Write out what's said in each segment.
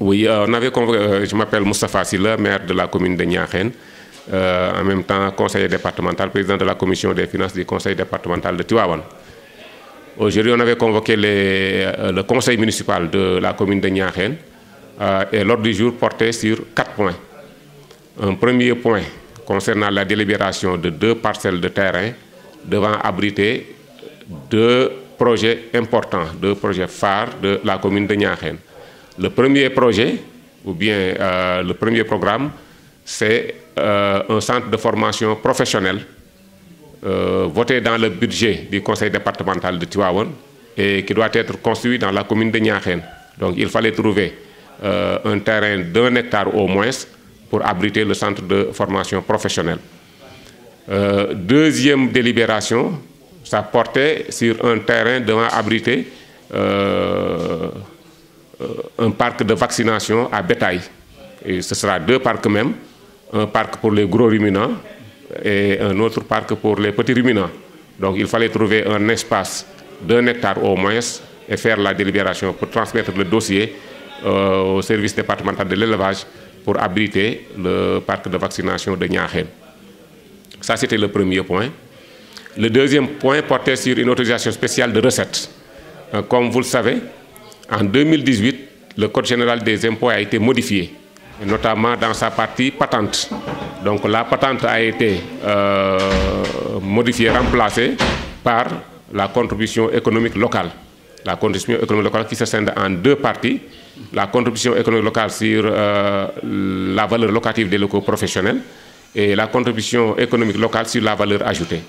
Oui, euh, on avait euh, je m'appelle Moustapha Silla, maire de la commune de Niachen, euh, en même temps conseiller départemental, président de la commission des finances du conseil départemental de Tiwawan. Aujourd'hui, on avait convoqué le conseil municipal de la commune de Niachen et l'ordre du jour portait sur quatre points. Un premier point concernant la délibération de deux parcelles de terrain devant abriter deux projets importants, deux projets phares de la commune de Niachen. Le premier projet, ou bien euh, le premier programme, c'est euh, un centre de formation professionnelle euh, voté dans le budget du conseil départemental de Tivaouane et qui doit être construit dans la commune de Nyanghen. Donc il fallait trouver un terrain d'un hectare au moins pour abriter le centre de formation professionnelle. deuxième délibération, ça portait sur un terrain devant abriter euh, un parc de vaccination à bétail. Et ce sera deux parcs même, un parc pour les gros ruminants et un autre parc pour les petits ruminants. Donc il fallait trouver un espace d'un hectare au moins et faire la délibération pour transmettre le dossier euh, au service départemental de l'élevage pour abriter le parc de vaccination de Niahel. Ça, c'était le premier point. Le deuxième point portait sur une autorisation spéciale de recettes. Euh, comme vous le savez, en 2018, le Code général des impôts a été modifié, notamment dans sa partie patente. Donc la patente a été euh, modifiée, remplacée par la contribution économique locale. La contribution économique locale qui se scinde en deux parties. La contribution économique locale sur euh, la valeur locative des locaux professionnels et la contribution économique locale sur la valeur ajoutée.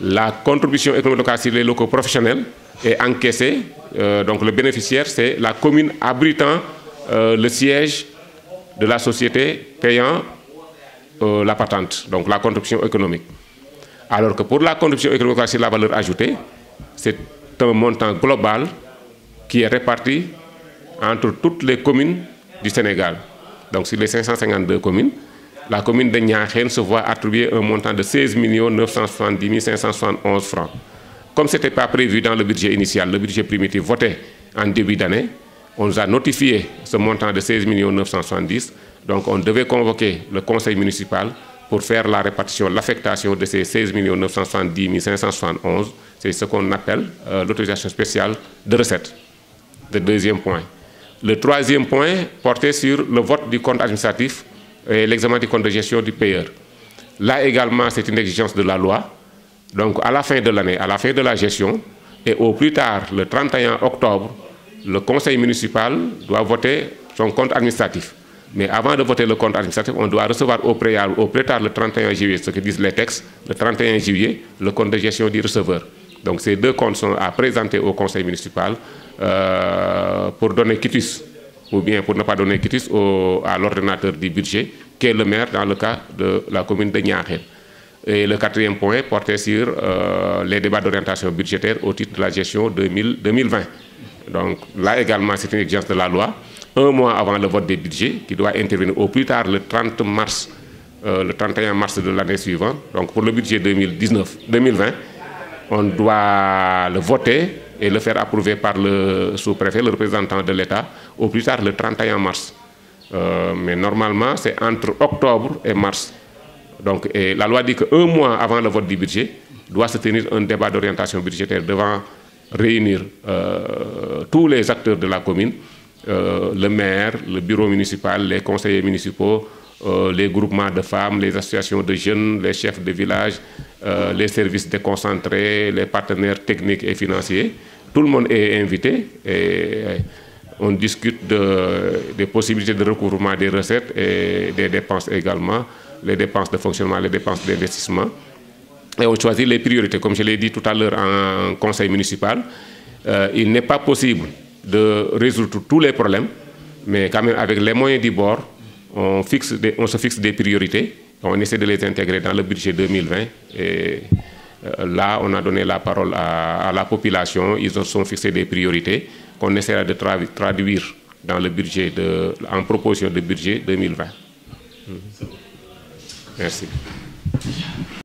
La contribution économique locale sur les locaux professionnels est encaissée. Euh, donc le bénéficiaire, c'est la commune abritant euh, le siège de la société payant euh, la patente, donc la contribution économique. Alors que pour la contribution économique locale sur la valeur ajoutée, c'est un montant global qui est réparti entre toutes les communes du Sénégal. Donc sur les 552 communes, la commune de Niakhène se voit attribuer un montant de 16 970 571 francs. Comme ce n'était pas prévu dans le budget initial, le budget primitif voté en début d'année, on nous a notifié ce montant de 16 970 donc on devait convoquer le conseil municipal pour faire la répartition, l'affectation de ces 16 970 571. C'est ce qu'on appelle euh, l'autorisation spéciale de recettes. Le deuxième point. Le troisième point portait sur le vote du compte administratif et l'examen du compte de gestion du payeur. Là également, c'est une exigence de la loi. Donc, à la fin de l'année, à la fin de la gestion, et au plus tard, le 31 octobre, le conseil municipal doit voter son compte administratif. Mais avant de voter le compte administratif, on doit recevoir au préalable, au plus tard le 31 juillet, ce que disent les textes, le 31 juillet, le compte de gestion du receveur. Donc ces deux comptes sont à présenter au conseil municipal euh, pour donner quittus ou bien pour ne pas donner critique à l'ordinateur du budget, qui est le maire dans le cas de la commune de Niaré. Et le quatrième point portait sur euh, les débats d'orientation budgétaire au titre de la gestion 2020. Donc là également, c'est une exigence de la loi. Un mois avant le vote des budgets, qui doit intervenir au plus tard le 30 mars, euh, le 31 mars de l'année suivante. Donc pour le budget 2019, 2020, on doit le voter et le faire approuver par le sous-préfet, le représentant de l'État, au plus tard le 31 mars. Euh, mais normalement, c'est entre octobre et mars. Donc, la loi dit qu'un mois avant le vote du budget, doit se tenir un débat d'orientation budgétaire devant réunir euh, tous les acteurs de la commune, euh, le maire, le bureau municipal, les conseillers municipaux, euh, les groupements de femmes, les associations de jeunes, les chefs de village, euh, les services déconcentrés, les partenaires techniques et financiers. Tout le monde est invité et euh, on discute de, des possibilités de recouvrement des recettes et des dépenses également, les dépenses de fonctionnement, les dépenses d'investissement. Et on choisit les priorités, comme je l'ai dit tout à l'heure en conseil municipal. il n'est pas possible de résoudre tous les problèmes, mais quand même avec les moyens du bord, on, fixe on se fixe des priorités, on essaie de les intégrer dans le budget 2020 et euh, là, on a donné la parole à, la population, ils ont sont des priorités qu'on essaiera de traduire dans le budget en proposition de budget 2020. Merci.